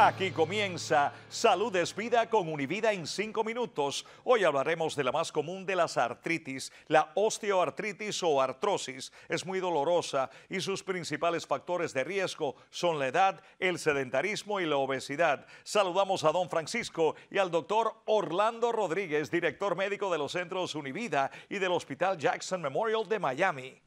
Aquí comienza Salud es Vida con Univida en 5 minutos. Hoy hablaremos de la más común de las artritis, la osteoartritis o artrosis. Es muy dolorosa y sus principales factores de riesgo son la edad, el sedentarismo y la obesidad. Saludamos a don Francisco y al doctor Orlando Rodríguez, director médico de los centros Univida y del Hospital Jackson Memorial de Miami.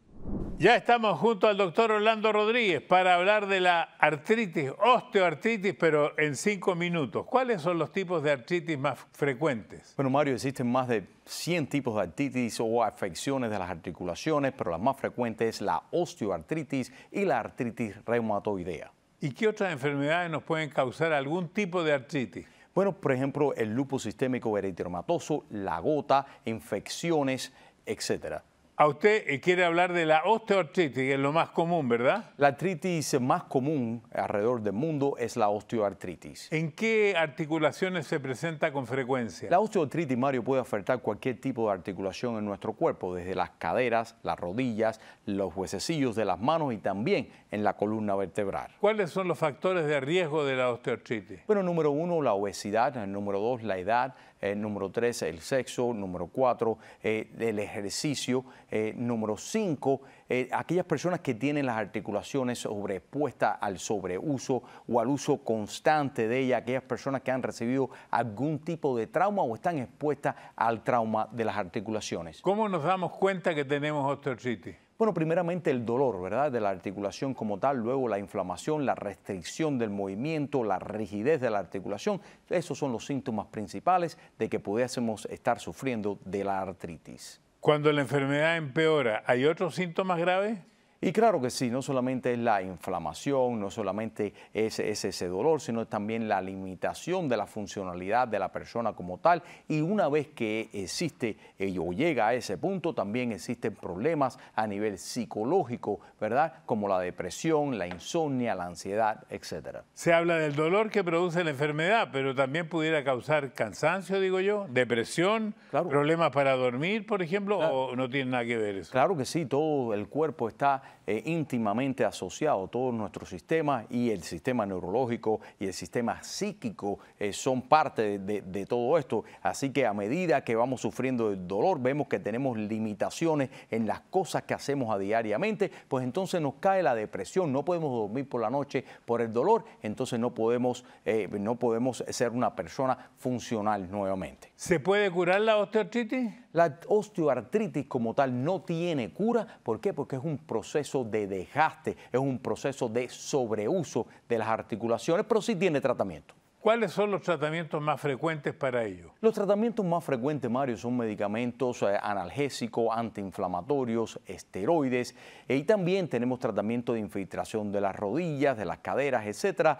Ya estamos junto al doctor Orlando Rodríguez para hablar de la artritis, osteoartritis, pero en cinco minutos. ¿Cuáles son los tipos de artritis más frecuentes? Bueno, Mario, existen más de 100 tipos de artritis o afecciones de las articulaciones, pero la más frecuente es la osteoartritis y la artritis reumatoidea. ¿Y qué otras enfermedades nos pueden causar algún tipo de artritis? Bueno, por ejemplo, el lupus sistémico eritematoso, la gota, infecciones, etcétera. A usted eh, quiere hablar de la osteoartritis, que es lo más común, ¿verdad? La artritis más común alrededor del mundo es la osteoartritis. ¿En qué articulaciones se presenta con frecuencia? La osteoartritis, Mario, puede afectar cualquier tipo de articulación en nuestro cuerpo, desde las caderas, las rodillas, los huesecillos de las manos y también en la columna vertebral. ¿Cuáles son los factores de riesgo de la osteoartritis? Bueno, número uno, la obesidad, número dos, la edad, el eh, número tres, el sexo, número cuatro, eh, el ejercicio eh, número 5, eh, aquellas personas que tienen las articulaciones sobrepuestas al sobreuso o al uso constante de ellas, aquellas personas que han recibido algún tipo de trauma o están expuestas al trauma de las articulaciones. ¿Cómo nos damos cuenta que tenemos osteoartritis? Bueno, primeramente el dolor, ¿verdad? De la articulación como tal, luego la inflamación, la restricción del movimiento, la rigidez de la articulación. Esos son los síntomas principales de que pudiésemos estar sufriendo de la artritis. Cuando la enfermedad empeora, ¿hay otros síntomas graves? Y claro que sí, no solamente es la inflamación, no solamente es, ese dolor, sino también la limitación de la funcionalidad de la persona como tal. Y una vez que existe eh, o llega a ese punto, también existen problemas a nivel psicológico, ¿verdad? Como la depresión, la insomnia, la ansiedad, etc. Se habla del dolor que produce la enfermedad, pero también pudiera causar cansancio, digo yo, depresión, problemas para dormir, por ejemplo, o no tiene nada que ver eso. Claro que sí, todo el cuerpo está eh, íntimamente asociado. Todo nuestro sistema y el sistema neurológico y el sistema psíquico eh, son parte de, todo esto. Así que a medida que vamos sufriendo el dolor, vemos que tenemos limitaciones en las cosas que hacemos a diariamente, pues entonces nos cae la depresión. No podemos dormir por la noche por el dolor, entonces no podemos, eh, no podemos ser una persona funcional nuevamente. ¿Se puede curar la osteoartritis? La osteoartritis como tal no tiene cura. ¿Por qué? Porque es un proceso de desgaste, es un proceso de sobreuso de las articulaciones, pero sí tiene tratamiento. ¿Cuáles son los tratamientos más frecuentes para ello? Los tratamientos más frecuentes, Mario, son medicamentos eh, analgésicos, antiinflamatorios, esteroides, eh, y también tenemos tratamiento de infiltración de las rodillas, de las caderas, etcétera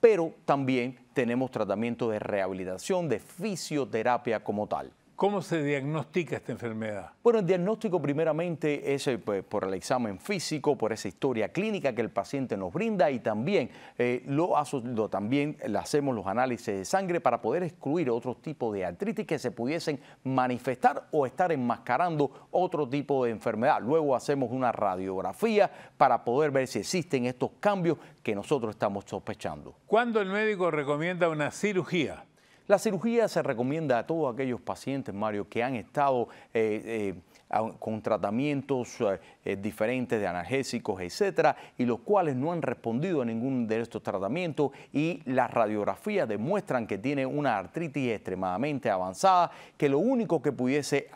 pero también tenemos tratamiento de rehabilitación, de fisioterapia como tal. ¿Cómo se diagnostica esta enfermedad? Bueno, el diagnóstico primeramente es eh, pues, por el examen físico, por esa historia clínica que el paciente nos brinda y también eh, lo, también le hacemos los análisis de sangre para poder excluir otro tipo de artritis que se pudiesen manifestar o estar enmascarando otro tipo de enfermedad. Luego hacemos una radiografía para poder ver si existen estos cambios que nosotros estamos sospechando. ¿Cuándo el médico recomienda una cirugía? La cirugía se recomienda a todos aquellos pacientes, Mario, que han estado eh, eh, con tratamientos eh, diferentes de analgésicos, etcétera, y los cuales no han respondido a ningún de estos tratamientos y las radiografías demuestran que tiene una artritis extremadamente avanzada, que lo único que pudiese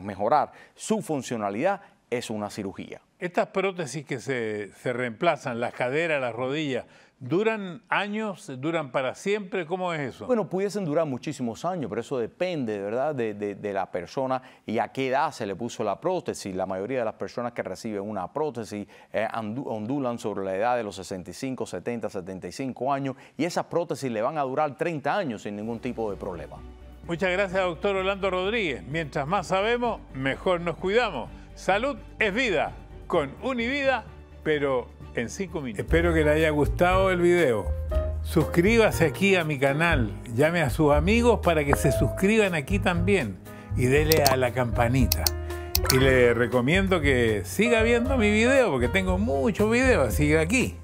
mejorar su funcionalidad es una cirugía. Estas prótesis que se, reemplazan, las caderas, las rodillas, ¿Duran años? ¿Duran para siempre? ¿Cómo es eso? Bueno, pudiesen durar muchísimos años, pero eso depende, ¿verdad?, de, la persona y a qué edad se le puso la prótesis. La mayoría de las personas que reciben una prótesis eh, ondulan sobre la edad de los 65, 70, 75 años y esas prótesis le van a durar 30 años sin ningún tipo de problema. Muchas gracias, doctor Orlando Rodríguez. Mientras más sabemos, mejor nos cuidamos. Salud es vida con Univida, pero en 5 minutos. Espero que le haya gustado el video. Suscríbase aquí a mi canal, llame a sus amigos para que se suscriban aquí también y dele a la campanita. Y le recomiendo que siga viendo mi video porque tengo muchos videos, sigue aquí.